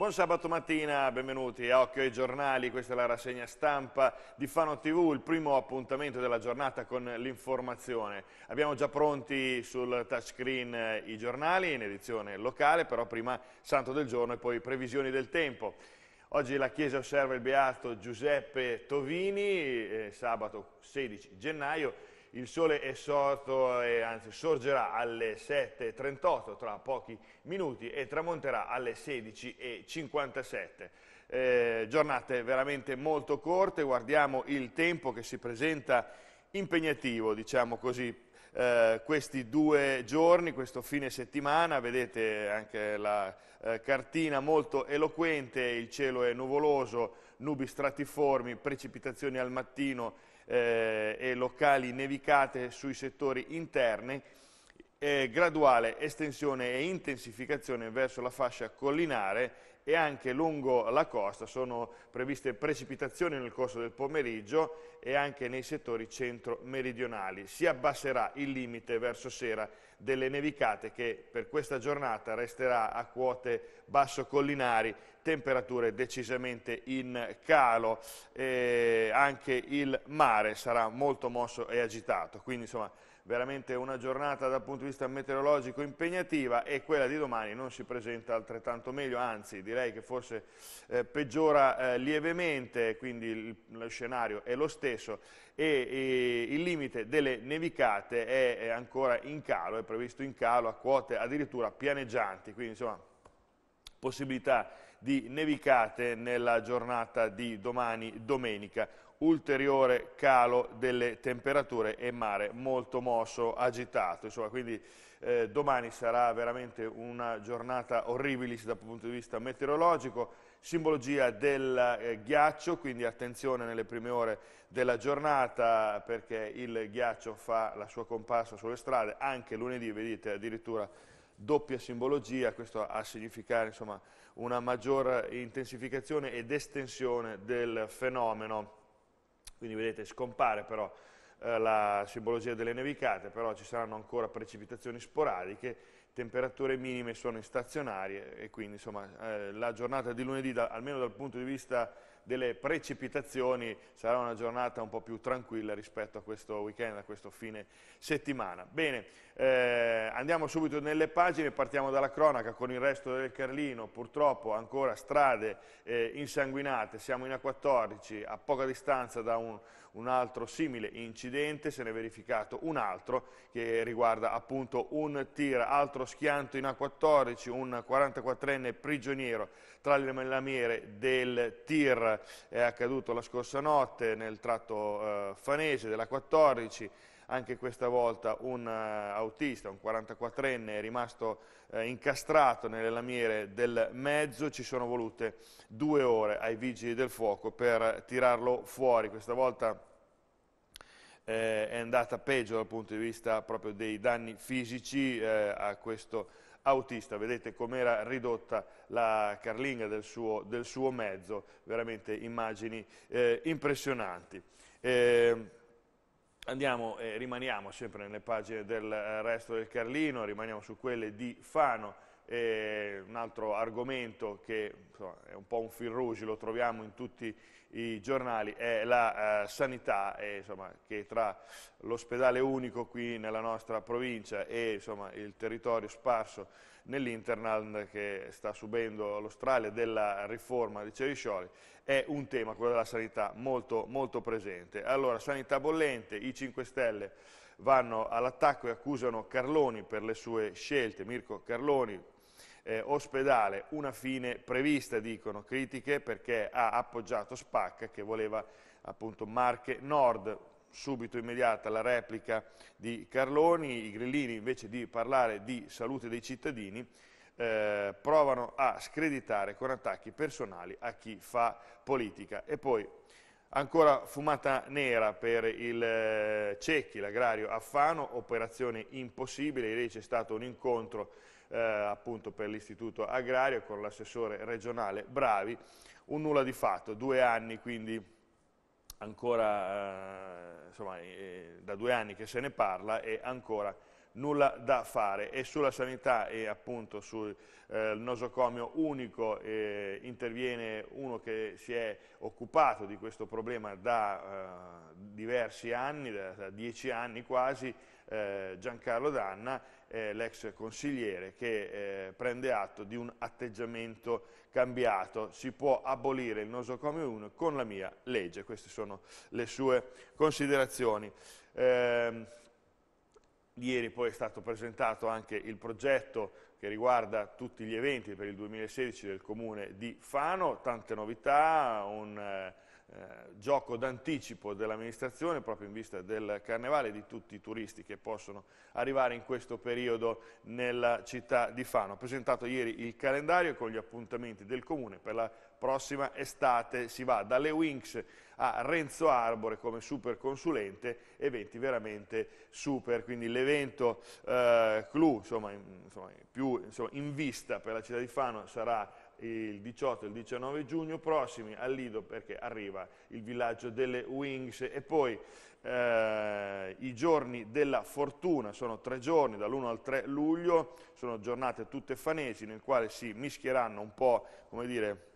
Buon sabato mattina, benvenuti a Occhio ai giornali, questa è la rassegna stampa di Fano TV, il primo appuntamento della giornata con l'informazione. Abbiamo già pronti sul touchscreen eh, i giornali in edizione locale, però prima Santo del giorno e poi previsioni del tempo. Oggi la Chiesa osserva il Beato Giuseppe Tovini, eh, sabato 16 gennaio, il sole è sorto, e, anzi sorgerà alle 7.38 tra pochi minuti e tramonterà alle 16.57. Eh, giornate veramente molto corte, guardiamo il tempo che si presenta impegnativo, diciamo così, eh, questi due giorni, questo fine settimana, vedete anche la eh, cartina molto eloquente, il cielo è nuvoloso, nubi stratiformi, precipitazioni al mattino eh, e locali nevicate sui settori interni, eh, graduale estensione e intensificazione verso la fascia collinare e anche lungo la costa sono previste precipitazioni nel corso del pomeriggio e anche nei settori centro-meridionali. Si abbasserà il limite verso sera delle nevicate che per questa giornata resterà a quote basso-collinari, temperature decisamente in calo, eh, anche il mare sarà molto mosso e agitato, quindi insomma veramente una giornata dal punto di vista meteorologico impegnativa e quella di domani non si presenta altrettanto meglio, anzi direi che forse eh, peggiora eh, lievemente, quindi il, lo scenario è lo stesso e, e il limite delle nevicate è, è ancora in calo, è previsto in calo a quote addirittura pianeggianti, quindi insomma possibilità di nevicate nella giornata di domani domenica ulteriore calo delle temperature e mare molto mosso, agitato, insomma quindi eh, domani sarà veramente una giornata orribilis dal punto di vista meteorologico, simbologia del eh, ghiaccio, quindi attenzione nelle prime ore della giornata perché il ghiaccio fa la sua comparsa sulle strade, anche lunedì vedete addirittura doppia simbologia, questo a significare insomma, una maggior intensificazione ed estensione del fenomeno quindi vedete scompare però eh, la simbologia delle nevicate, però ci saranno ancora precipitazioni sporadiche, temperature minime sono in stazionarie e quindi insomma, eh, la giornata di lunedì, da, almeno dal punto di vista delle precipitazioni, sarà una giornata un po' più tranquilla rispetto a questo weekend, a questo fine settimana. Bene, eh, andiamo subito nelle pagine, partiamo dalla cronaca con il resto del Carlino, purtroppo ancora strade eh, insanguinate, siamo in A14 a poca distanza da un, un altro simile incidente, se ne è verificato un altro che riguarda appunto un tir, altro schianto in A14, un 44enne prigioniero tra le lamiere del tir, è accaduto la scorsa notte nel tratto eh, fanese della 14, anche questa volta un eh, autista, un 44enne, è rimasto eh, incastrato nelle lamiere del mezzo, ci sono volute due ore ai vigili del fuoco per tirarlo fuori, questa volta eh, è andata peggio dal punto di vista proprio dei danni fisici eh, a questo autista, vedete com'era ridotta la carlinga del suo, del suo mezzo, veramente immagini eh, impressionanti. Ehm, Andiamo, eh, rimaniamo sempre nelle pagine del eh, resto del Carlino, rimaniamo su quelle di Fano eh, un altro argomento che insomma, è un po' un fil rouge, lo troviamo in tutti i giornali, è la eh, sanità, eh, insomma, che tra l'ospedale unico qui nella nostra provincia e insomma, il territorio sparso nell'internal che sta subendo l'Australia della riforma di Ceriscioli, è un tema, quello della sanità, molto, molto presente. Allora, sanità bollente, i 5 Stelle vanno all'attacco e accusano Carloni per le sue scelte, Mirko Carloni, eh, ospedale, una fine prevista, dicono, critiche perché ha appoggiato Spacca che voleva appunto Marche Nord, subito immediata la replica di Carloni, i grillini invece di parlare di salute dei cittadini eh, provano a screditare con attacchi personali a chi fa politica. E poi ancora fumata nera per il eh, Cecchi, l'agrario Affano, operazione impossibile, ieri c'è stato un incontro eh, appunto per l'istituto agrario con l'assessore regionale Bravi, un nulla di fatto, due anni quindi ancora, eh, insomma, eh, da due anni che se ne parla e ancora nulla da fare e sulla sanità e appunto sul eh, nosocomio unico eh, interviene uno che si è occupato di questo problema da eh, diversi anni, da, da, dieci anni quasi, eh, Giancarlo Danna eh, l'ex consigliere che eh, prende atto di un atteggiamento cambiato, si può abolire il nosocomio 1 con la mia legge, queste sono le sue considerazioni. Eh, ieri poi è stato presentato anche il progetto che riguarda tutti gli eventi per il 2016 del comune di Fano, tante novità, un eh, eh, gioco d'anticipo dell'amministrazione proprio in vista del carnevale di tutti i turisti che possono arrivare in questo periodo nella città di Fano. Ho presentato ieri il calendario con gli appuntamenti del Comune per la prossima estate si va dalle Wings a Renzo Arbore come super consulente, eventi veramente super, quindi l'evento eh, clou insomma, insomma, più insomma, in vista per la città di Fano sarà il 18 e il 19 giugno prossimi al Lido perché arriva il villaggio delle Wings e poi eh, i giorni della fortuna, sono tre giorni dall'1 al 3 luglio, sono giornate tutte fanesi nel quale si mischieranno un po' come dire,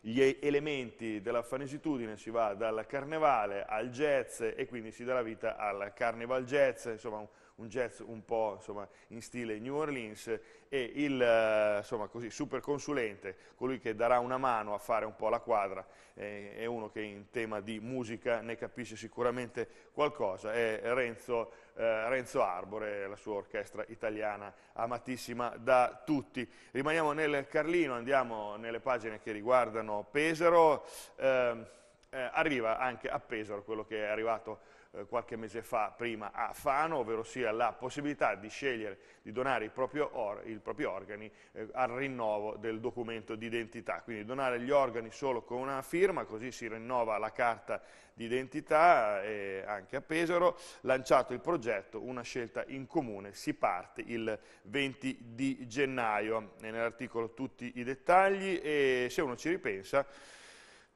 gli elementi della fanesitudine, si va dal carnevale al jazz e quindi si darà vita al carnival jazz, insomma un jazz un po' insomma, in stile New Orleans e il eh, insomma, così, super consulente, colui che darà una mano a fare un po' la quadra, eh, è uno che in tema di musica ne capisce sicuramente qualcosa, è Renzo, eh, Renzo Arbore, la sua orchestra italiana amatissima da tutti. Rimaniamo nel Carlino, andiamo nelle pagine che riguardano Pesaro. Eh, eh, arriva anche a Pesaro quello che è arrivato eh, qualche mese fa prima a Fano, ovvero sia la possibilità di scegliere di donare i propri, or i propri organi eh, al rinnovo del documento d'identità, quindi donare gli organi solo con una firma, così si rinnova la carta d'identità eh, anche a Pesaro, lanciato il progetto Una scelta in comune, si parte il 20 di gennaio, nell'articolo tutti i dettagli e se uno ci ripensa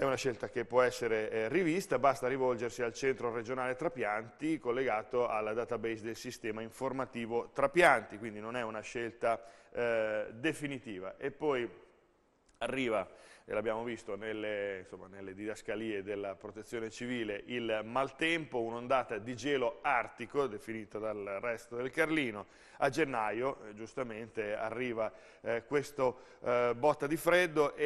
è una scelta che può essere eh, rivista, basta rivolgersi al centro regionale Trapianti collegato alla database del sistema informativo Trapianti, quindi non è una scelta eh, definitiva. E poi arriva, e l'abbiamo visto nelle, insomma, nelle didascalie della protezione civile, il maltempo, un'ondata di gelo artico definita dal resto del Carlino, a gennaio, eh, giustamente, arriva eh, questo eh, botta di freddo e,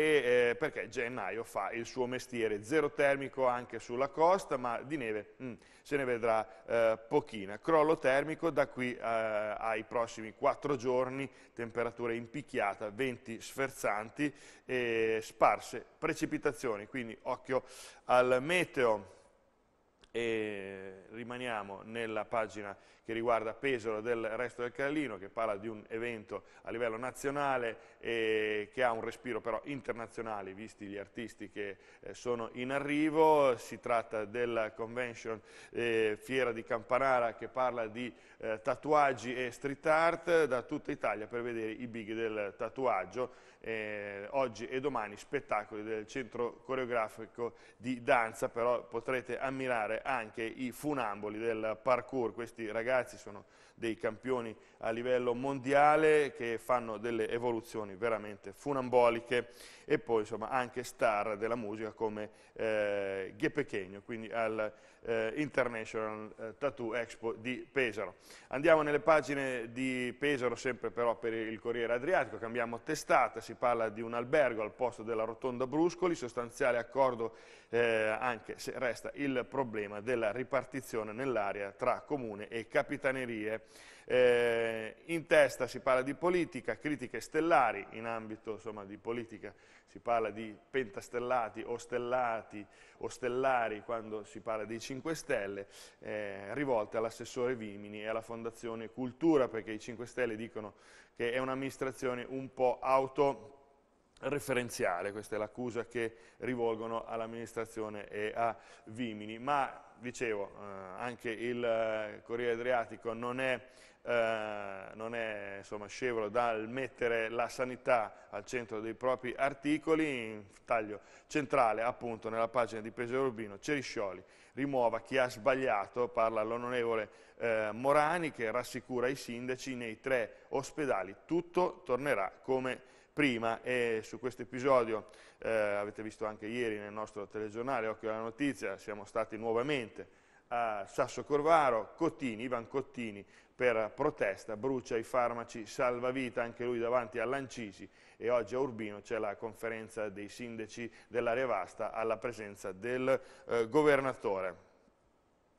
eh, perché gennaio fa il suo mestiere, zero termico anche sulla costa, ma di neve mm, se ne vedrà eh, pochina. Crollo termico da qui ai prossimi quattro giorni, temperatura impicchiata venti sferzanti e sparse precipitazioni, quindi occhio al meteo e rimaniamo nella pagina che riguarda Pesaro del resto del Carlino che parla di un evento a livello nazionale e che ha un respiro però internazionale visti gli artisti che eh, sono in arrivo si tratta della convention eh, Fiera di Campanara che parla di eh, tatuaggi e street art da tutta Italia per vedere i big del tatuaggio eh, oggi e domani spettacoli del centro coreografico di danza, però potrete ammirare anche i funamboli del parkour, questi ragazzi sono dei campioni a livello mondiale che fanno delle evoluzioni veramente funamboliche e poi insomma anche star della musica come eh, Ghepechegno, quindi al eh, International eh, Tattoo Expo di Pesaro. Andiamo nelle pagine di Pesaro, sempre però per il Corriere Adriatico, cambiamo testata, si parla di un albergo al posto della rotonda Bruscoli, sostanziale accordo eh, anche se resta il problema della ripartizione nell'area tra comune e capitanerie. Eh, in testa si parla di politica, critiche stellari in ambito insomma, di politica si parla di pentastellati o stellati o stellari quando si parla dei 5 Stelle, eh, rivolte all'assessore Vimini e alla Fondazione Cultura, perché i 5 Stelle dicono che è un'amministrazione un po' auto referenziale, questa è l'accusa che rivolgono all'amministrazione e a Vimini, ma dicevo eh, anche il eh, Corriere Adriatico non è, eh, non è insomma, scevro dal mettere la sanità al centro dei propri articoli, in taglio centrale appunto nella pagina di Pesaro Urbino, Ceriscioli rimuova chi ha sbagliato, parla l'onorevole eh, Morani che rassicura i sindaci nei tre ospedali, tutto tornerà come prima e su questo episodio eh, avete visto anche ieri nel nostro telegiornale Occhio alla Notizia, siamo stati nuovamente a Sasso Corvaro, Cottini, Ivan Cottini per protesta, brucia i farmaci, salva vita anche lui davanti all'Ancisi e oggi a Urbino c'è la conferenza dei sindaci dell'area vasta alla presenza del eh, governatore.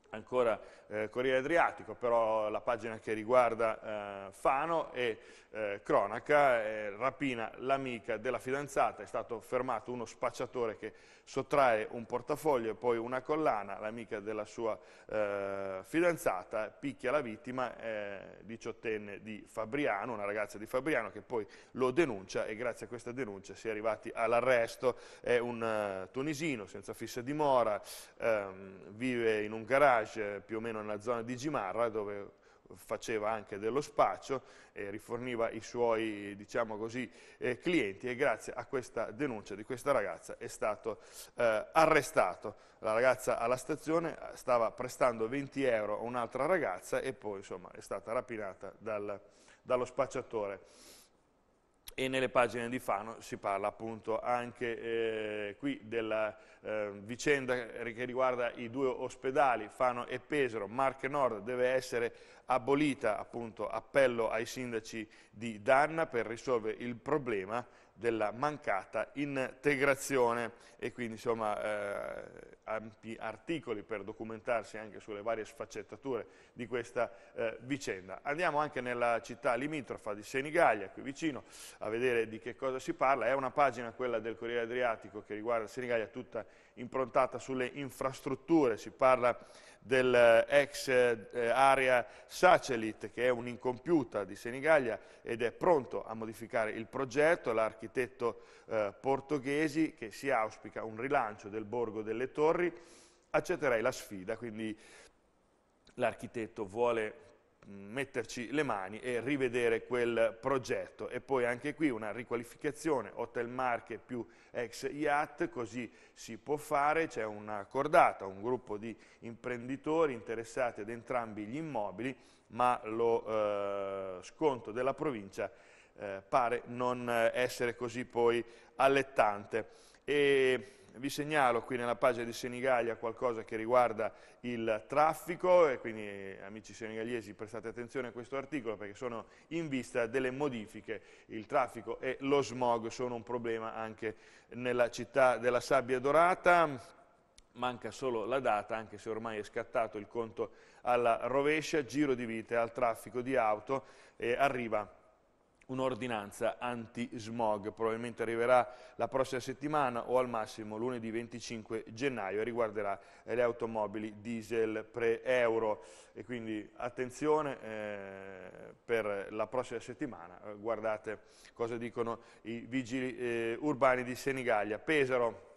Ancora eh, Corriere Adriatico, però la pagina che riguarda eh, Fano e eh, cronaca, eh, rapina l'amica della fidanzata, è stato fermato uno spacciatore che sottrae un portafoglio e poi una collana, l'amica della sua eh, fidanzata picchia la vittima, eh, diciottenne di Fabriano, una ragazza di Fabriano che poi lo denuncia e grazie a questa denuncia si è arrivati all'arresto, è un tunisino senza fissa dimora, ehm, vive in un garage più o meno almeno nella zona di Gimarra, dove faceva anche dello spaccio e riforniva i suoi diciamo così, eh, clienti e grazie a questa denuncia di questa ragazza è stato eh, arrestato. La ragazza alla stazione eh, stava prestando 20 euro a un'altra ragazza e poi insomma, è stata rapinata dal, dallo spacciatore e nelle pagine di Fano si parla appunto anche eh, qui della eh, vicenda che riguarda i due ospedali, Fano e Pesaro, Marche Nord deve essere abolita appunto appello ai sindaci di Danna per risolvere il problema della mancata integrazione e quindi insomma eh, ampi articoli per documentarsi anche sulle varie sfaccettature di questa eh, vicenda. Andiamo anche nella città limitrofa di Senigallia, qui vicino, a vedere di che cosa si parla. È una pagina, quella del Corriere Adriatico, che riguarda Senigallia, tutta improntata sulle infrastrutture. Si parla dell'ex eh, eh, area Sacelit, che è un'incompiuta di Senigallia ed è pronto a modificare il progetto. L'architetto eh, portoghesi che si auspica un rilancio del borgo delle torri torri, accetterai la sfida, quindi l'architetto vuole metterci le mani e rivedere quel progetto e poi anche qui una riqualificazione hotel marche più ex IAT così si può fare c'è una cordata un gruppo di imprenditori interessati ad entrambi gli immobili ma lo eh, sconto della provincia eh, pare non eh, essere così poi allettante e vi segnalo qui nella pagina di Senigallia qualcosa che riguarda il traffico e quindi amici senigaliesi prestate attenzione a questo articolo perché sono in vista delle modifiche, il traffico e lo smog sono un problema anche nella città della sabbia dorata, manca solo la data, anche se ormai è scattato il conto alla rovescia, giro di vite al traffico di auto e arriva un'ordinanza anti-smog, probabilmente arriverà la prossima settimana o al massimo lunedì 25 gennaio e riguarderà eh, le automobili diesel pre-euro e quindi attenzione eh, per la prossima settimana, eh, guardate cosa dicono i vigili eh, urbani di Senigallia, Pesaro,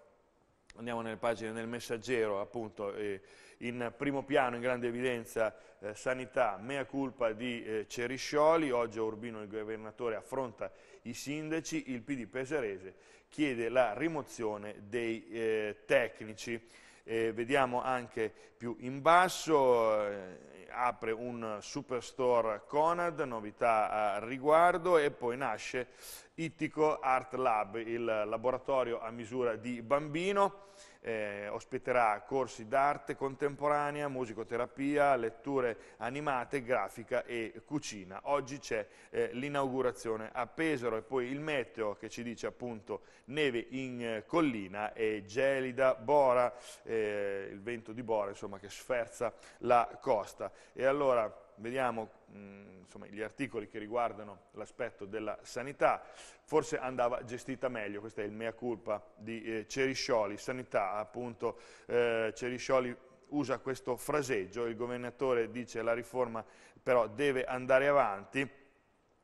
andiamo nelle pagine del messaggero appunto eh, in primo piano, in grande evidenza, eh, sanità, mea culpa di eh, Ceriscioli, oggi Urbino il governatore affronta i sindaci, il PD peserese chiede la rimozione dei eh, tecnici. vediamo anche più in basso, eh, apre un superstore Conad, novità a riguardo e poi nasce Ittico Art Lab, il laboratorio a misura di bambino eh, ospiterà corsi d'arte contemporanea, musicoterapia, letture animate, grafica e cucina. Oggi c'è eh, l'inaugurazione a Pesaro e poi il meteo che ci dice appunto neve in eh, collina e gelida bora. Eh, il vento di Bora insomma, che sferza la costa. E allora vediamo mh, mm, insomma, gli articoli che riguardano l'aspetto della sanità, forse andava gestita meglio, questa è il mea culpa di eh, Ceriscioli, sanità appunto eh, Ceriscioli usa questo fraseggio, il governatore dice la riforma però deve andare avanti,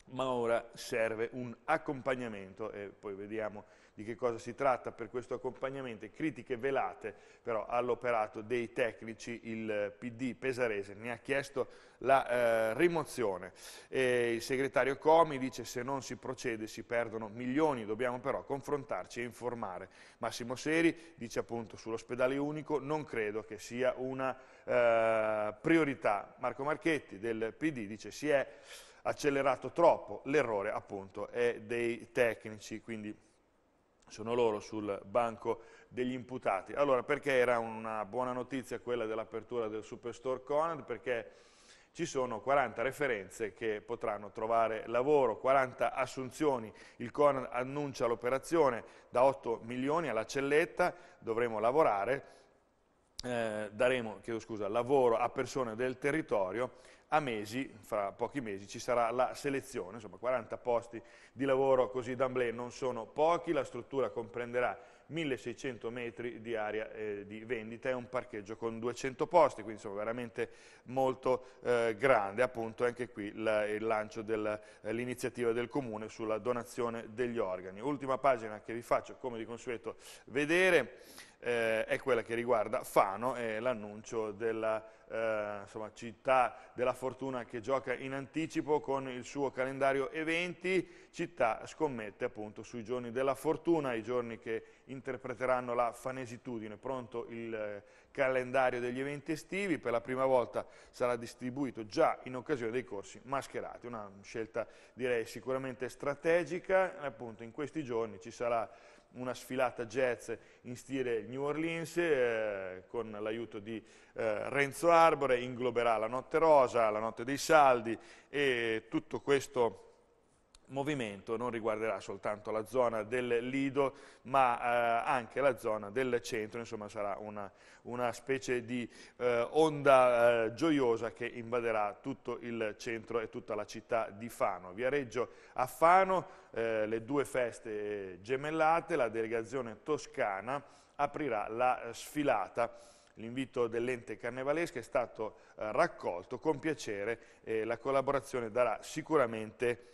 ma ora serve un accompagnamento e poi vediamo di che cosa si tratta per questo accompagnamento critiche velate però all'operato dei tecnici, il PD pesarese ne ha chiesto la eh, rimozione. E il segretario Comi dice se non si procede si perdono milioni, dobbiamo però confrontarci e informare. Massimo Seri dice appunto sull'ospedale unico non credo che sia una eh, priorità. Marco Marchetti del PD dice si è accelerato troppo, l'errore appunto è dei tecnici, quindi sono loro sul banco degli imputati. Allora, perché era una buona notizia quella dell'apertura del Superstore Conad? Perché ci sono 40 referenze che potranno trovare lavoro, 40 assunzioni, il Conad annuncia l'operazione da 8 milioni alla celletta, dovremo lavorare, eh, daremo scusa, lavoro a persone del territorio, a mesi, fra pochi mesi, ci sarà la selezione, insomma 40 posti di lavoro così d'amblè non sono pochi, la struttura comprenderà 1600 metri di area eh, di vendita e un parcheggio con 200 posti, quindi insomma veramente molto eh, grande, appunto anche qui la, il lancio dell'iniziativa eh, del Comune sulla donazione degli organi. Ultima pagina che vi faccio come di consueto vedere, eh, è quella che riguarda Fano e l'annuncio della eh, insomma, città della fortuna che gioca in anticipo con il suo calendario eventi, città scommette appunto sui giorni della fortuna, i giorni che interpreteranno la fanesitudine, pronto il eh, calendario degli eventi estivi, per la prima volta sarà distribuito già in occasione dei corsi mascherati, una scelta direi sicuramente strategica, appunto in questi giorni ci sarà una sfilata jazz in stile New Orleans eh, con l'aiuto di eh, Renzo Arbore, ingloberà la notte rosa, la notte dei saldi e tutto questo movimento non riguarderà soltanto la zona del Lido ma eh, anche la zona del centro, insomma sarà una, una specie di eh, onda eh, gioiosa che invaderà tutto il centro e tutta la città di Fano. Viareggio a Fano, eh, le due feste gemellate, la delegazione toscana aprirà la sfilata. L'invito dell'ente carnevalesca è stato eh, raccolto con piacere e la collaborazione darà sicuramente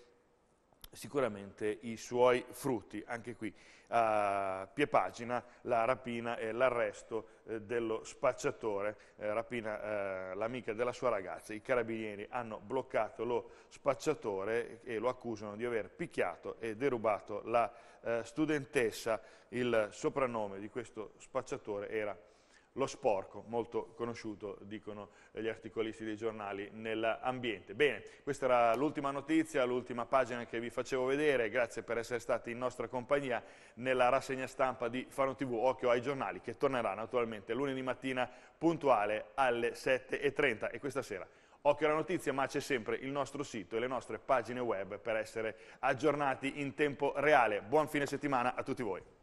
sicuramente i suoi frutti. Anche qui a Piepagina la rapina e l'arresto eh, dello spacciatore, eh, rapina eh, l'amica della sua ragazza. I carabinieri hanno bloccato lo spacciatore e lo accusano di aver picchiato e derubato la eh, studentessa. Il soprannome di questo spacciatore era lo sporco, molto conosciuto, dicono gli articolisti dei giornali, nell'ambiente. Bene, questa era l'ultima notizia, l'ultima pagina che vi facevo vedere, grazie per essere stati in nostra compagnia nella rassegna stampa di Fano TV, occhio ai giornali, che tornerà naturalmente lunedì mattina puntuale alle 7.30 e questa sera. Occhio alla notizia, ma c'è sempre il nostro sito e le nostre pagine web per essere aggiornati in tempo reale. Buon fine settimana a tutti voi.